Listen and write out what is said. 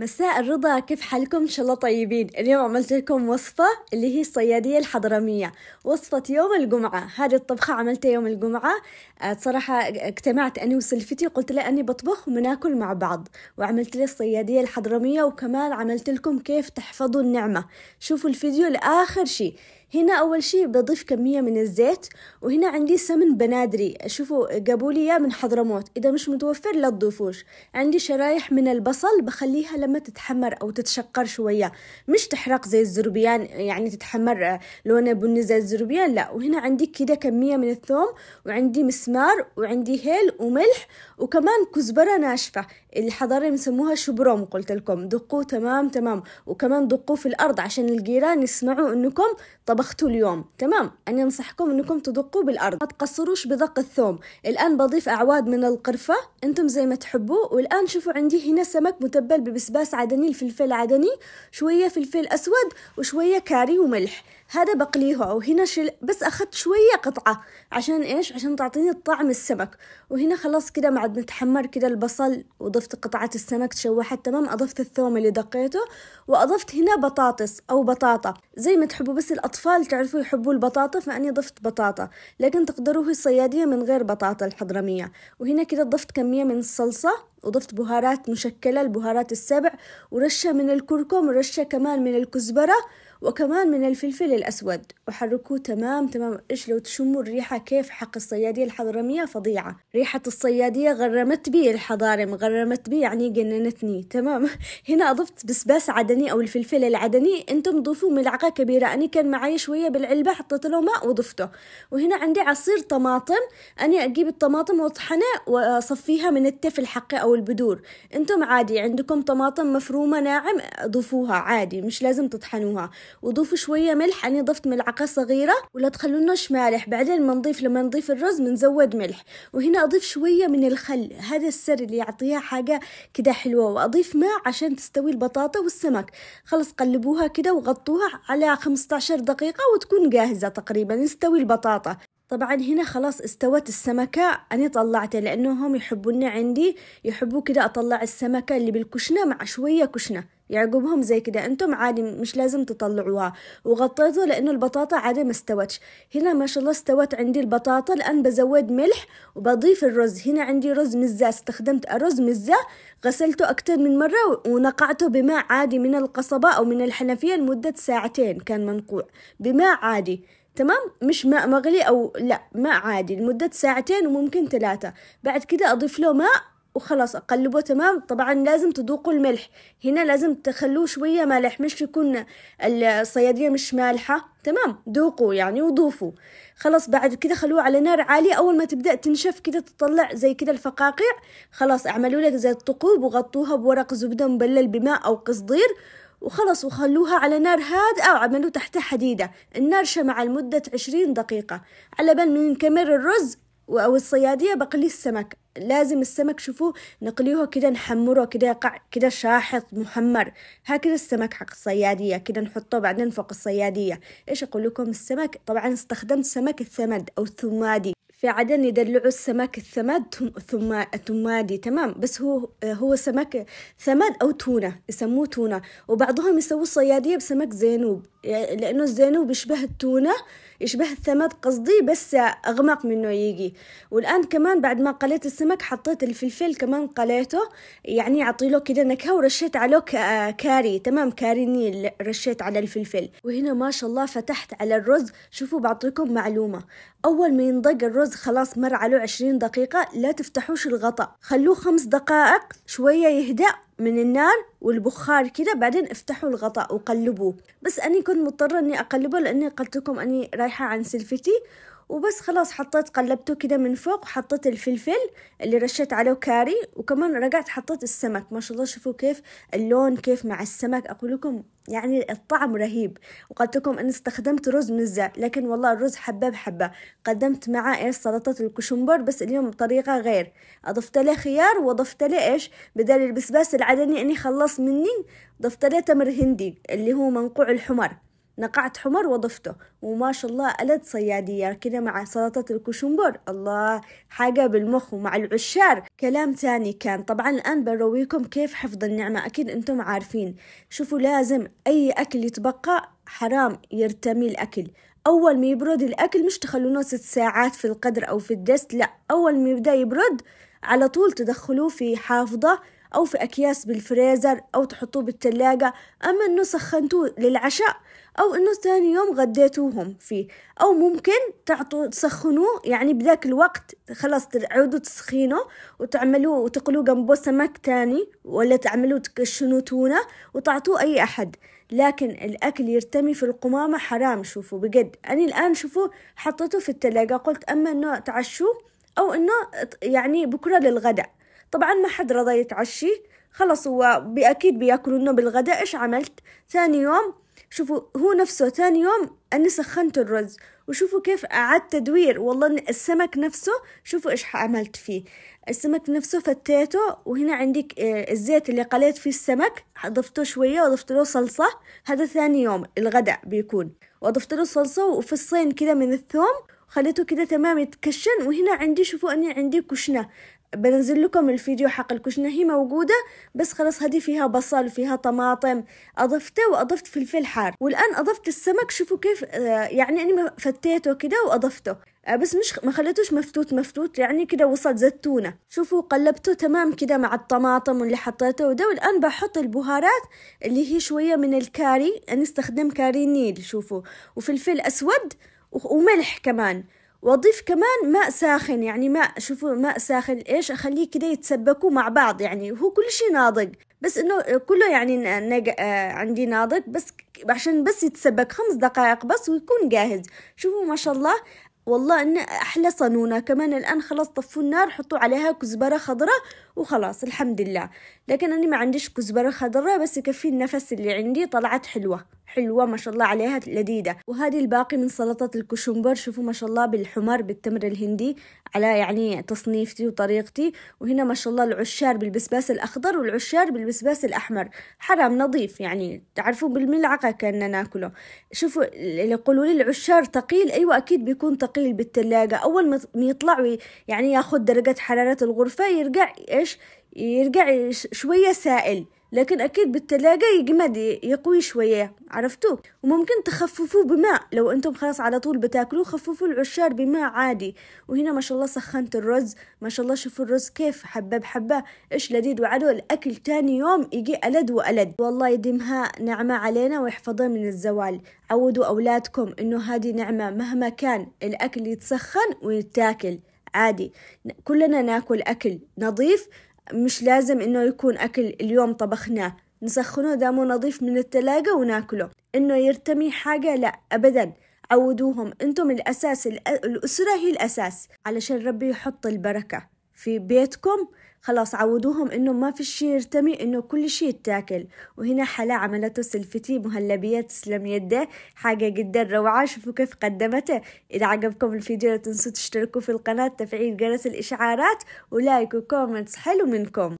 مساء الرضا كيف حالكم ان شاء الله طيبين اليوم عملت لكم وصفة اللي هي الصيادية الحضرمية وصفة يوم الجمعة هذه الطبخة عملتها يوم الجمعة آه، صراحة اجتمعت أنا وسلفتي قلت لها أني بطبخ وبناكل مع بعض وعملت لي الصيادية الحضرمية وكمان عملت لكم كيف تحفظوا النعمة شوفوا الفيديو لآخر شي هنا أول شي بضيف كمية من الزيت وهنا عندي سمن بنادري شوفوا جابوا لي إياه من حضرموت إذا مش متوفر لا تضيفوش عندي شرايح من البصل بخليها لما تتحمر أو تتشقر شوية مش تحرق زي الزربيان يعني تتحمر آه، لونه بني زي الزربيان لا وهنا عندي كده كمية من الثوم وعندي مسمار وعندي هيل وملح وكمان كزبرة ناشفة الحضارة بنسموها شبروم قلت لكم دقوه تمام تمام وكمان دقوه في الأرض عشان الجيران يسمعوا إنكم طبعا طبخته اليوم تمام أنا أنصحكم أنكم تدقوا بالأرض ما تقصروش بدق الثوم الآن بضيف أعواد من القرفة أنتم زي ما تحبوا والآن شوفوا عندي هنا سمك متبل ببسباس عدني الفلفل عدني شوية فلفل أسود وشوية كاري وملح هذا بقليه أو هنا شل... بس أخذت شوية قطعة عشان إيش عشان تعطيني طعم السمك وهنا خلاص كده مع ما كده البصل وضفت قطعة السمك تشوحت تمام أضفت الثوم اللي دقيته وأضفت هنا بطاطس أو بطاطا زي ما تحبوا بس الأطفال الأطفال تعرفوا يحبوا البطاطا فأني ضفت بطاطا لكن تقدروه الصيادية من غير بطاطا الحضرمية وهنا كده ضفت كمية من الصلصة وضفت بهارات مشكلة البهارات السبع ورشة من الكركم ورشة كمان من الكزبرة وكمان من الفلفل الأسود وحركوه تمام تمام إيش لو تشموا الريحة كيف حق الصيادية الحضرمية فظيعة ريحة الصيادية غرمت بي الحضارم غرمت بي يعني جننتني تمام هنا أضفت بسباس عدني أو الفلفل العدني أنتم ضفوا ملعقة كبيرة أنا كان معي شوية بالعلبة حطيت له ماء وضفته وهنا عندي عصير طماطم أنا أجيب الطماطم وأطحنها وأصفيها من التفل حقي أو أو البذور أنتم عادي عندكم طماطم مفرومة ناعم ضيفوها عادي مش لازم تطحنوها وضيفوا شوية ملح أنا ضفت ملعقة صغيرة ولا تخلوناش مالح بعدين ما نضيف لما نضيف الرز بنزود ملح وهنا أضيف شوية من الخل هذا السر اللي يعطيها حاجة كده حلوة وأضيف ماء عشان تستوي البطاطا والسمك خلص قلبوها كده وغطوها على 15 دقيقة وتكون جاهزة تقريبا يستوي البطاطا طبعا هنا خلاص استوت السمكة أنا طلعتها لأنه هم يحبون عندي يحبوا كده أطلع السمكة اللي بالكشنة مع شوية كشنة يعقبهم زي كده انتم عادي مش لازم تطلعوها وغطيته لانه البطاطا عادي ما استوتش هنا ما شاء الله استوت عندي البطاطا الان بزود ملح وبضيف الرز هنا عندي رز مزة استخدمت ارز مزة غسلته أكتر من مرة ونقعته بماء عادي من القصبة او من الحنفية لمدة ساعتين كان منقوع بماء عادي تمام مش ماء مغلي أو لا ماء عادي لمدة ساعتين وممكن ثلاثة بعد كده أضيف له ماء وخلاص أقلبه تمام طبعا لازم تذوقوا الملح هنا لازم تخلوه شوية مالح مش يكون الصيادية مش مالحة تمام ذوقوا يعني وضوفوا خلاص بعد كده خلوه على نار عالية أول ما تبدأ تنشف كده تطلع زي كده الفقاقيع خلاص اعملوا لك زي الثقوب وغطوها بورق زبدة مبلل بماء أو قصدير وخلص وخلوها على نار هادئة وعملوا تحتها حديدة النار شمع لمدة عشرين دقيقة على بال من نكمل الرز أو الصيادية بقلي السمك لازم السمك شوفوه نقليه كده نحمره كده يقع كده شاحط محمر هكذا السمك حق الصيادية كده نحطه بعدين فوق الصيادية إيش أقول لكم السمك طبعا استخدمت سمك الثمد أو الثمادي في عدن يدلعوا السمك الثماد ثم ثمادي تمام بس هو هو سمك ثماد أو تونة يسموه تونة وبعضهم يسووا الصيادية بسمك زينوب يعني لأنه الزينوب يشبه التونة يشبه الثماد قصدي بس أغمق منه يجي والآن كمان بعد ما قليت السمك حطيت الفلفل كمان قليته يعني يعطي له كده نكهة ورشيت عليه كاري تمام كاري نيل رشيت على الفلفل وهنا ما شاء الله فتحت على الرز شوفوا بعطيكم معلومة أول ما ينضج الرز الرز خلاص مر عليه عشرين دقيقة لا تفتحوش الغطاء خلوه خمس دقائق شوية يهدأ من النار والبخار كده بعدين افتحوا الغطاء وقلبوه بس أني كنت مضطرة أني أقلبه لأني قلت لكم أني رايحة عن سلفتي وبس خلاص حطيت قلبته كده من فوق وحطيت الفلفل اللي رشيت عليه كاري وكمان رجعت حطيت السمك ما شاء الله شوفوا كيف اللون كيف مع السمك أقول لكم يعني الطعم رهيب وقلت لكم أنا استخدمت رز مزع لكن والله الرز حبة بحبة قدمت معاه إيش سلطة الكشمبر بس اليوم بطريقة غير أضفت له خيار وأضفت له إيش بدل البسباس العدني أني خلص مني ضفت له تمر هندي اللي هو منقوع الحمر نقعت حمر وضفته وما شاء الله ألد صيادية كده مع سلطة الكشنبر الله حاجة بالمخ ومع العشار كلام تاني كان طبعا الآن برويكم كيف حفظ النعمة أكيد أنتم عارفين شوفوا لازم أي أكل يتبقى حرام يرتمي الأكل أول ما يبرد الأكل مش تخلونه ست ساعات في القدر أو في الدست لا أول ما يبدأ يبرد على طول تدخلوه في حافظة أو في أكياس بالفريزر أو تحطوه بالثلاجة أما إنه سخنتوه للعشاء أو إنه ثاني يوم غديتوهم فيه أو ممكن تعطوا تسخنوه يعني بذاك الوقت خلاص تعودوا تسخينه وتعملوه وتقلوه جنبه سمك تاني ولا تعملوه تكشنوا تونة وتعطوه أي أحد لكن الأكل يرتمي في القمامة حرام شوفوا بجد أنا الآن شوفوا حطيته في التلاجة قلت أما إنه تعشوه أو إنه يعني بكرة للغداء طبعا ما حد رضى يتعشي خلص هو أكيد بياكلوا إنه بالغداء إيش عملت ثاني يوم شوفوا هو نفسه ثاني يوم أني سخنت الرز وشوفوا كيف أعدت تدوير والله السمك نفسه شوفوا إيش عملت فيه السمك نفسه فتيته وهنا عندك آه، الزيت اللي قليت فيه السمك ضفته شوية وضفت له صلصة هذا ثاني يوم الغداء بيكون وضفت له صلصة وفصين كده من الثوم خليته كده تمام يتكشن وهنا عندي شوفوا أني عندي كشنة بنزل لكم الفيديو حق الكشنة هي موجودة بس خلاص هدي فيها بصل وفيها طماطم أضفته وأضفت فلفل حار والآن أضفت السمك شوفوا كيف آه، يعني أنا فتيته كده وأضفته آه، بس مش ما خليتوش مفتوت مفتوت يعني كده وصل زيتونة شوفوا قلبته تمام كده مع الطماطم واللي حطيته وده والآن بحط البهارات اللي هي شوية من الكاري أنا استخدم كاري نيل شوفوا وفلفل أسود وملح كمان واضيف كمان ماء ساخن يعني ماء شوفوا ماء ساخن ايش اخليه كده يتسبكوا مع بعض يعني هو كل شيء ناضج بس انه كله يعني آه، عندي ناضج بس عشان بس يتسبك خمس دقائق بس ويكون جاهز شوفوا ما شاء الله والله ان احلى صنونه كمان الان خلاص طفوا النار حطوا عليها كزبره خضراء وخلاص الحمد لله لكن انا ما عنديش كزبره خضراء بس يكفي النفس اللي عندي طلعت حلوه حلوة ما شاء الله عليها لذيذة وهذه الباقي من سلطة الكشمبر شوفوا ما شاء الله بالحمر بالتمر الهندي على يعني تصنيفتي وطريقتي وهنا ما شاء الله العشار بالبسباس الأخضر والعشار بالبسباس الأحمر حرام نظيف يعني تعرفوا بالملعقة كأننا ناكله شوفوا اللي يقولوا لي العشار ثقيل أيوة أكيد بيكون تقيل ثقيل بالثلاجة أول ما يطلع يعني ياخد درجة حرارة الغرفة يرجع إيش يرجع شوية سائل لكن أكيد بالتلاجة يجمد يقوي شوية عرفتوا وممكن تخففوه بماء لو أنتم خلاص على طول بتاكلوه خففوا العشار بماء عادي وهنا ما شاء الله سخنت الرز ما شاء الله شوفوا الرز كيف حبة بحبة إيش لذيذ وعدو الأكل تاني يوم يجي ألد وألد والله يديمها نعمة علينا ويحفظها من الزوال عودوا أولادكم إنه هذه نعمة مهما كان الأكل يتسخن ويتاكل عادي كلنا ناكل أكل نظيف مش لازم إنه يكون أكل اليوم طبخناه نسخنه دامه نظيف من التلاجة وناكله إنه يرتمي حاجة لا أبدا عودوهم أنتم الأساس الأسرة هي الأساس علشان ربي يحط البركة في بيتكم خلاص عودوهم انه ما في شي يرتمي انه كل شي يتاكل وهنا حلا عملته سلفتي مهلبية تسلم يده حاجة جدا روعة شوفوا كيف قدمته اذا عجبكم الفيديو لا تنسوا تشتركوا في القناة تفعيل جرس الاشعارات ولايك وكومنتس حلو منكم